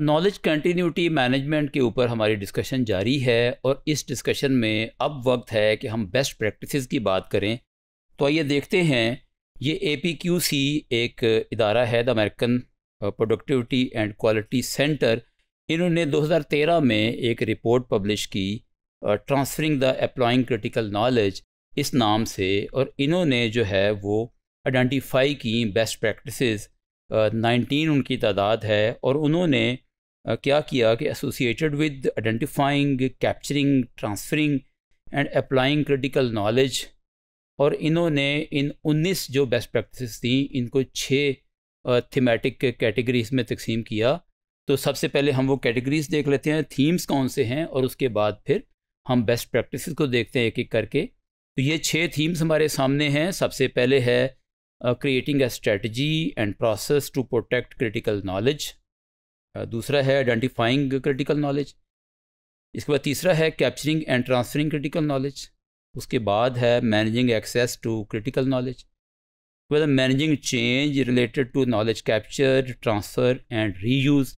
knowledge continuity management के ऊपर हमारी डिस्कशन जारी है और इस डिस्कशन में अब वक्त है कि हम बेस्ट प्रैक्टिसेस की बात करें तो आइए देखते हैं ये ए पी क्यू सी एक इदारा है the American productivity and quality centre इन्होंने 2013 में एक रिपोर्ट पब्लिश की transferring the applying critical knowledge इस नाम से और इन्होंने जो है वो आइडेंटिफाई की बेस्ट प्रैक्टिसेस 19 उनकी तादाद है और उन्होंने क्या किया कि associated with identifying capturing transferring and applying critical knowledge और इन्होंने इन 19 जो बेस्ट प्रैक्टिस थी इनको छः थीमेटिक कैटेगरीज में तकसीम किया तो सबसे पहले हम वो कैटेगरीज देख लेते हैं थीम्स कौन से हैं और उसके बाद फिर हम बेस्ट प्रैक्टिस को देखते हैं एक एक करके तो ये छः थीम्स हमारे सामने हैं सबसे पहले है creating a strategy and process to protect critical knowledge दूसरा है आइडेंटिफाइंग क्रिटिकल नॉलेज इसके बाद तीसरा है capturing and transferring critical knowledge उसके बाद है managing access to critical knowledge उसके बाद managing change related to knowledge capture transfer and reuse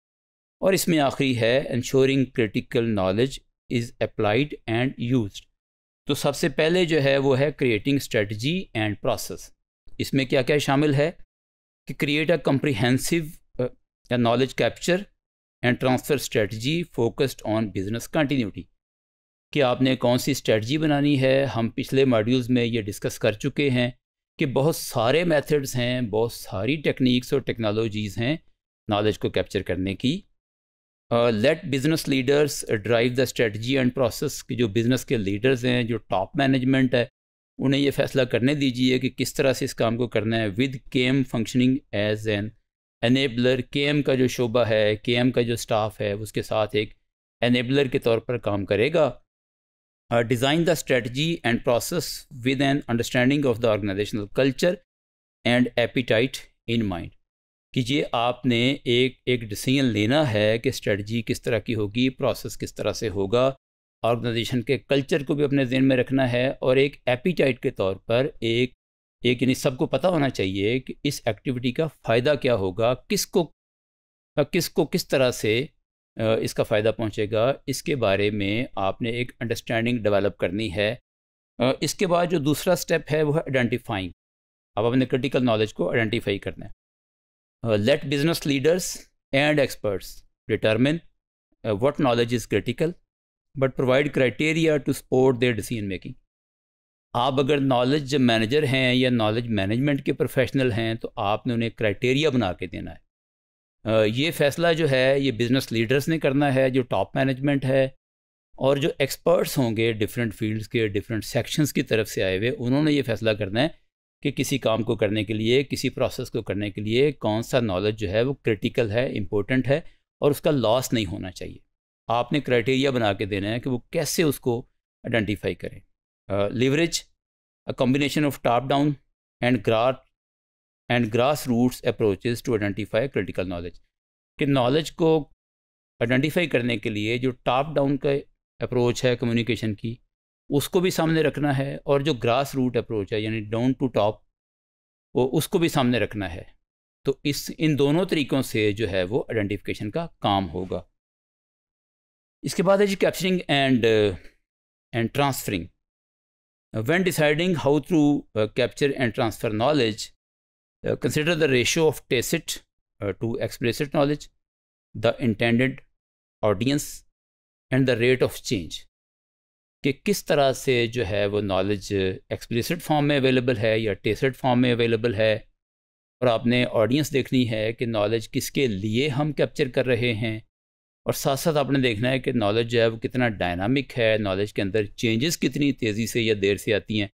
और इसमें आखिरी है ensuring critical knowledge is applied and use तो सबसे पहले जो है वो है क्रिएटिंग स्ट्रेटजी एंड प्रोसेस इसमें क्या क्या शामिल है कि क्रिएट अ कम्प्रीहेंसिव या knowledge capture and transfer strategy focused on business continuity कि आपने कौन सी स्ट्रेटजी बनानी है हम पिछले मॉड्यूल्स में ये डिस्कस कर चुके हैं कि बहुत सारे मेथड्स हैं बहुत सारी टेक्निक्स और टेक्नोलॉजीज़ हैं नॉलेज को कैप्चर करने की let business leaders drive the strategy and process कि जो बिज़नेस के लीडर्स हैं जो टॉप मैनेजमेंट है उन्हें ये फैसला करने दीजिए कि किस तरह से इस काम को करना है with came functioning as an enabler के का जो शोबा है के का जो स्टाफ है उसके साथ एक एनेबलर के तौर पर काम करेगा design the strategy and process with an understanding of the organisational culture and appetite in mind कि ये आपने एक एक डिसीजन लेना है कि स्ट्रेटजी किस तरह की होगी प्रोसेस किस तरह से होगा ऑर्गेनाइजेशन के कल्चर को भी अपने जहन में रखना है और एक एपीटाइट के तौर पर एक एक यानी सबको पता होना चाहिए कि इस एक्टिविटी का फ़ायदा क्या होगा किसको किसको किस तरह से इसका फ़ायदा पहुंचेगा इसके बारे में आपने एक अंडरस्टैंडिंग डेवलप करनी है इसके बाद जो दूसरा स्टेप है वो है आइडेंटिफाइंग अब अपने क्रिटिकल नॉलेज को आइडेंटिफाई करना है let business leaders and experts determine what knowledge is critical but provide criteria to support their decision making आप अगर नॉलेज मैनेजर हैं या नॉलेज मैनेजमेंट के प्रोफेशनल हैं तो आपने उन्हें क्राइटेरिया बना के देना है ये फैसला जो है ये बिज़नेस लीडर्स ने करना है जो टॉप मैनेजमेंट है और जो एक्सपर्ट्स होंगे डिफरेंट फील्ड्स के डिफरेंट सेक्शंस की तरफ से आए हुए उन्होंने ये फैसला करना है कि किसी काम को करने के लिए किसी प्रोसेस को करने के लिए कौन सा नॉलेज जो है वो क्रिटिकल है इम्पोर्टेंट है और उसका लॉस नहीं होना चाहिए आपने क्राइटेरिया बना के देना है कि वो कैसे उसको आइडेंटिफाई करें leverage a combination of top down and ग्रा and grass roots approach to identify critical knowledge कि नॉलेज को आइडेंटिफाई करने के लिए जो टॉप डाउन का अप्रोच है कम्युनिकेशन की उसको भी सामने रखना है और जो ग्रास रूट अप्रोच है यानी डाउन टू टॉप वो उसको भी सामने रखना है तो इस इन दोनों तरीक़ों से जो है वो आइडेंटिफिकेशन का काम होगा इसके बाद है जी capturing and and transferring when deciding how to uh, capture and transfer knowledge, uh, consider the ratio of tacit uh, to explicit knowledge, the intended audience, and the rate of change कि किस तरह से जो है वो knowledge explicit form में available है या टेसड फॉर्म में अवेलेबल है और आपने ऑडियंस देखनी है कि नॉलेज किसके लिए हम कैप्चर कर रहे हैं और साथ साथ आपने देखना है कि नॉलेज जो है वो कितना डायनामिक है नॉलेज के अंदर चेंजेस कितनी तेज़ी से या देर से आती हैं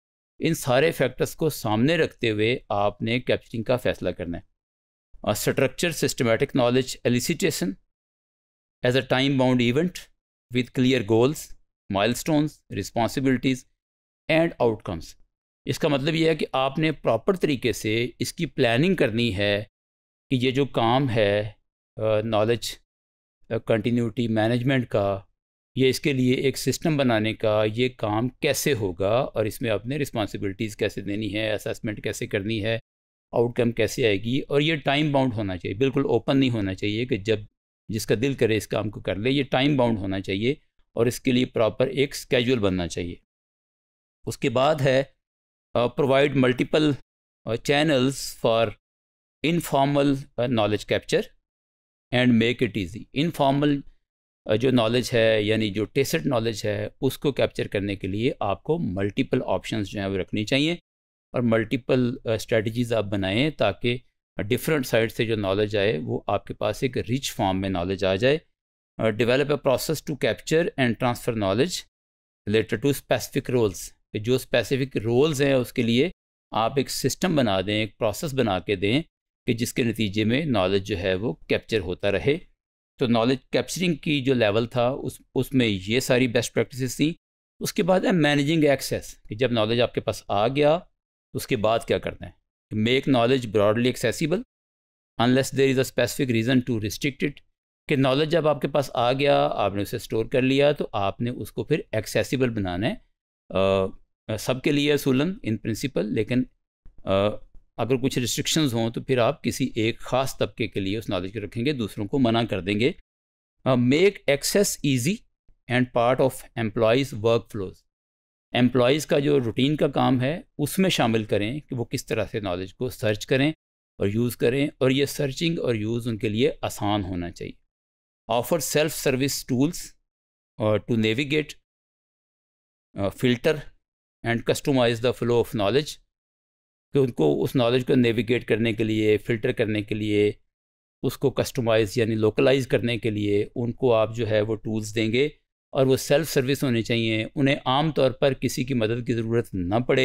इन सारे फैक्टर्स को सामने रखते हुए आपने कैप्चरिंग का फैसला करना है और structure systematic knowledge elicitation as a time bound event with clear goals milestones responsibilities and outcomes इसका मतलब यह है कि आपने प्रॉपर तरीके से इसकी प्लानिंग करनी है कि ये जो काम है नॉलेज कंटिन्यूटी मैनेजमेंट का या इसके लिए एक सिस्टम बनाने का ये काम कैसे होगा और इसमें आपने रिस्पॉन्सिबिलिटीज़ कैसे देनी है असेसमेंट कैसे करनी है आउटकम कैसे आएगी और ये टाइम बाउंड होना चाहिए बिल्कुल ओपन नहीं होना चाहिए कि जब जिसका दिल करे इस काम को कर ले ये टाइम बाउंड होना चाहिए और इसके लिए प्रॉपर एक स्केजुअल बनना चाहिए उसके बाद है provide multiple channels for informal knowledge capture and make it easy informal जो नॉलेज है यानी जो टेस्ट नॉलेज है उसको कैप्चर करने के लिए आपको मल्टीपल ऑप्शंस जो हैं वो रखनी चाहिए और मल्टीपल स्ट्रेटजीज़ uh, आप बनाएं ताकि डिफरेंट साइड से जो नॉलेज आए वो आपके पास एक रिच फॉर्म में नॉलेज आ जाए develop a process to capture and transfer knowledge related to specific roles जो स्पेसिफिक रोल्स हैं उसके लिए आप एक सिस्टम बना दें एक प्रोसेस बना के दें कि जिसके नतीजे में नॉलेज जो है वो कैप्चर होता रहे तो नॉलेज कैप्चरिंग की जो लेवल था उस उसमें ये सारी बेस्ट प्रैक्टिसेस थी उसके बाद है मैनेजिंग एक्सेस कि जब नॉलेज आपके पास आ गया तो उसके बाद क्या करना है make knowledge broadly accessible unless there is a specific reason to it कि नॉलेज जब आपके पास आ गया आपने उसे स्टोर कर लिया तो आपने उसको फिर एक्सेसिबल बनाना है सबके लिए असूलन इन प्रिंसिपल लेकिन अगर कुछ रिस्ट्रिक्शंस हों तो फिर आप किसी एक ख़ास तबके के लिए उस नॉलेज को रखेंगे दूसरों को मना कर देंगे make access easy and part of employees workflows employees का जो रूटीन का काम है उसमें शामिल करें कि वो किस तरह से नॉलेज को सर्च करें और यूज़ करें और ये सर्चिंग और यूज़ उनके लिए आसान होना चाहिए ऑफर सेल्फ सर्विस टूल्स और to navigate filter and customise the flow of knowledge कि उनको उस नॉलेज को नेविगेट करने के लिए फ़िल्टर करने के लिए उसको कस्टमाइज़ यानी लोकलाइज करने के लिए उनको आप जो है वो टूल्स देंगे और वो सेल्फ सर्विस होने चाहिए उन्हें आम तौर पर किसी की मदद की ज़रूरत ना पड़े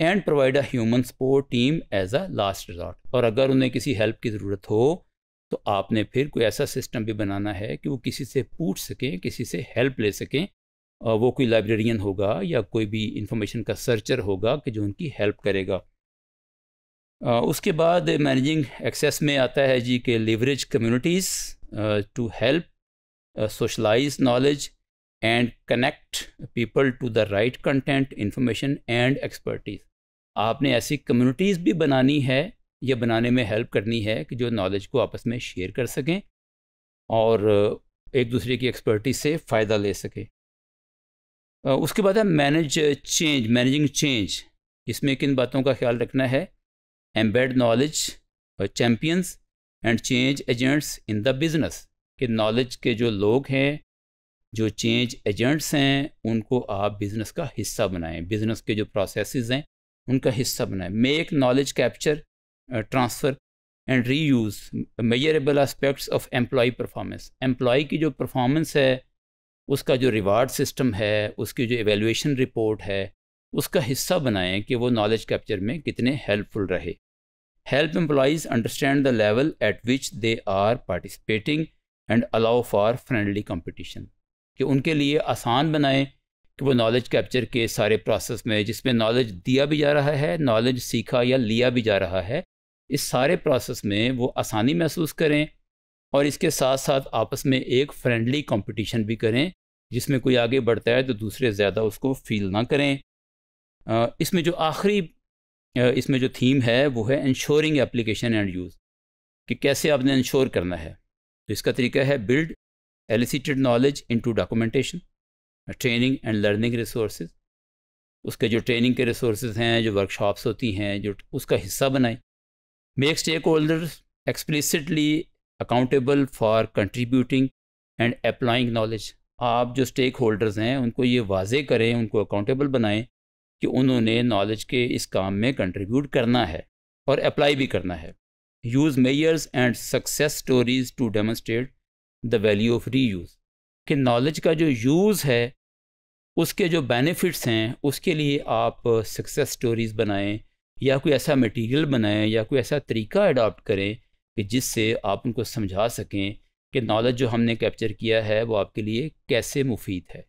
and provide a human support team as a last resort और अगर उन्हें किसी हेल्प की ज़रूरत हो तो आपने फिर कोई ऐसा सिस्टम भी बनाना है कि वो किसी से पूछ सकें किसी से हेल्प ले सकें वो कोई लाइब्रेरियन होगा या कोई भी इंफॉर्मेशन का सर्चर होगा कि जो उनकी हेल्प करेगा उसके बाद मैनेजिंग एक्सेस में आता है जी के leverage communities to help socialise knowledge and connect people to the right content information and expertise आपने ऐसी कम्युनिटीज़ भी बनानी है या बनाने में हेल्प करनी है कि जो नॉलेज को आपस में शेयर कर सकें और एक दूसरे की एक्सपर्टीज से फ़ायदा ले सकें उसके बाद है मैनेज चेंज मैनेजिंग चेंज इसमें किन बातों का ख्याल रखना है embed knowledge champions and change agents in the business कि नॉलेज के जो लोग हैं जो चेंज एजेंट्स हैं उनको आप बिज़नेस का हिस्सा बनाएं बिज़नेस के जो प्रोसेस हैं उनका हिस्सा बनाएं make knowledge capture transfer and reuse measurable aspects of employee performance employee की जो परफॉर्मेंस है उसका जो रिवार्ड सिस्टम है उसकी जो एवेल्यूशन रिपोर्ट है उसका हिस्सा बनाएं कि वो नॉलेज कैप्चर में कितने हेल्पफुल रहे help employees understand the level at which they are participating and allow for friendly competition कि उनके लिए आसान बनाएं कि वो नॉलेज कैप्चर के सारे प्रोसेस में जिसमें नॉलेज दिया भी जा रहा है नॉलेज सीखा या लिया भी जा रहा है इस सारे प्रोसेस में वो आसानी महसूस करें और इसके साथ साथ आपस में एक फ्रेंडली कंपटीशन भी करें जिसमें कोई आगे बढ़ता है तो दूसरे ज़्यादा उसको फील ना करें इसमें जो आखिरी इसमें जो थीम है वो है इंश्योरिंग एप्लीकेशन एंड यूज़ कि कैसे आपने इंश्योर करना है तो इसका तरीका है build elicited knowledge into documentation training and learning resource उसके जो ट्रेनिंग के रिसोर्स हैं जो वर्कशॉप्स होती हैं जो उसका हिस्सा बनाएं make stakeholder explicitly accountable for contributing and applying knowledge आप जो स्टेक होल्डर्स हैं उनको ये वाजे करें उनको अकाउंटेबल बनाएं कि उन्होंने नॉलेज के इस काम में कंट्रीब्यूट करना है और अप्लाई भी करना है use measures and success stories to demonstrate the value of reuse कि नॉलेज का जो यूज़ है उसके जो बेनिफिट्स हैं उसके लिए आप सक्सेस स्टोरीज़ बनाएं या कोई ऐसा मटेरियल बनाएं या कोई ऐसा तरीका अडॉप्ट करें कि जिससे आप उनको समझा सकें कि नॉलेज जो हमने कैप्चर किया है वो आपके लिए कैसे मुफीद है